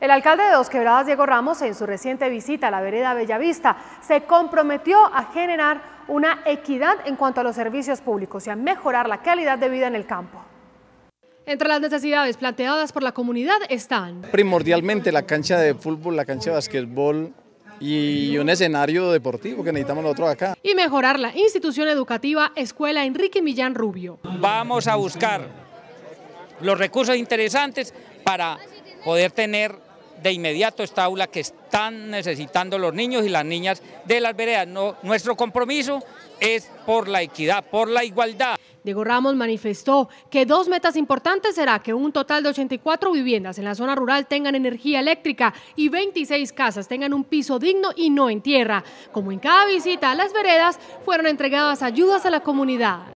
El alcalde de Dos Quebradas, Diego Ramos, en su reciente visita a la vereda Bellavista, se comprometió a generar una equidad en cuanto a los servicios públicos y a mejorar la calidad de vida en el campo. Entre las necesidades planteadas por la comunidad están... Primordialmente la cancha de fútbol, la cancha de básquetbol y un escenario deportivo que necesitamos nosotros acá. Y mejorar la institución educativa Escuela Enrique Millán Rubio. Vamos a buscar los recursos interesantes para poder tener de inmediato esta aula que están necesitando los niños y las niñas de las veredas. nuestro compromiso es por la equidad, por la igualdad. Diego Ramos manifestó que dos metas importantes será que un total de 84 viviendas en la zona rural tengan energía eléctrica y 26 casas tengan un piso digno y no en tierra. Como en cada visita a las veredas, fueron entregadas ayudas a la comunidad.